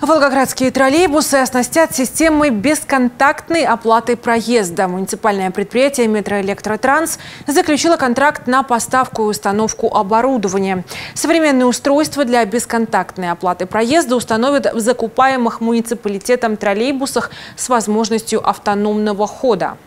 Волгоградские троллейбусы оснастят системой бесконтактной оплаты проезда. Муниципальное предприятие «Метроэлектротранс» заключило контракт на поставку и установку оборудования. Современные устройства для бесконтактной оплаты проезда установят в закупаемых муниципалитетом троллейбусах с возможностью автономного хода.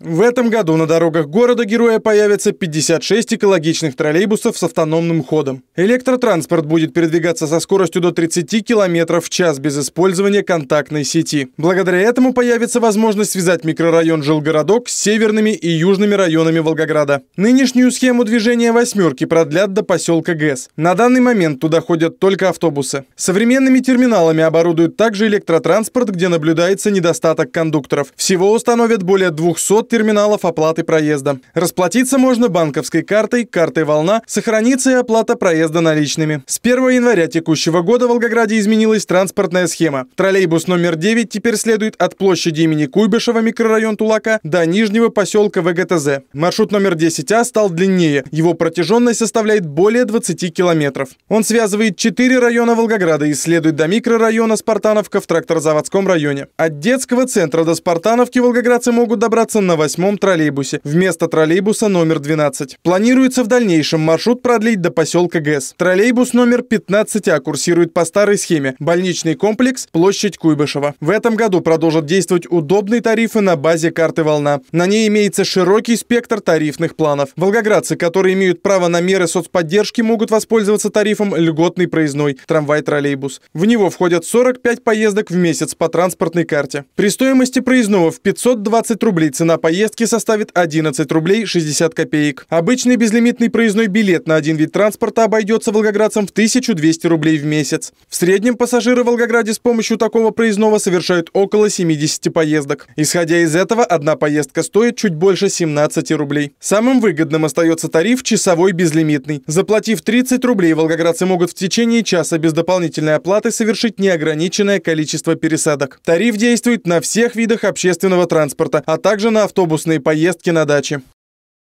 В этом году на дорогах города героя появится 56 экологичных троллейбусов с автономным ходом. Электротранспорт будет передвигаться со скоростью до 30 км в час без использования контактной сети. Благодаря этому появится возможность связать микрорайон Жилгородок с северными и южными районами Волгограда. Нынешнюю схему движения «восьмерки» продлят до поселка ГЭС. На данный момент туда ходят только автобусы. Современными терминалами оборудуют также электротранспорт, где наблюдается недостаток кондукторов. Всего установят более 200 терминалов оплаты проезда. Расплатиться можно банковской картой, картой «Волна», сохранится и оплата проезда проезда наличными. С 1 января текущего года в Волгограде изменилась транспортная схема. Троллейбус номер 9 теперь следует от площади имени Куйбышева, микрорайон Тулака, до нижнего поселка ВГТЗ. Маршрут номер 10А стал длиннее. Его протяженность составляет более 20 километров. Он связывает 4 района Волгограда и следует до микрорайона Спартановка в тракторзаводском районе. От детского центра до Спартановки волгоградцы могут добраться на восьмом троллейбусе вместо троллейбуса номер 12. Планируется в дальнейшем маршрут продлить до поселка ГС. МГС. Троллейбус номер 15А курсирует по старой схеме. Больничный комплекс, площадь Куйбышева. В этом году продолжат действовать удобные тарифы на базе карты «Волна». На ней имеется широкий спектр тарифных планов. Волгоградцы, которые имеют право на меры соцподдержки, могут воспользоваться тарифом льготный проездной трамвай-троллейбус. В него входят 45 поездок в месяц по транспортной карте. При стоимости проездного в 520 рублей цена поездки составит 11 рублей 60 копеек. Обычный безлимитный проездной билет на один вид транспорта обойдется обойдется волгоградцам в 1200 рублей в месяц. В среднем пассажиры в Волгограде с помощью такого проездного совершают около 70 поездок. Исходя из этого, одна поездка стоит чуть больше 17 рублей. Самым выгодным остается тариф часовой безлимитный. Заплатив 30 рублей, волгоградцы могут в течение часа без дополнительной оплаты совершить неограниченное количество пересадок. Тариф действует на всех видах общественного транспорта, а также на автобусные поездки на даче.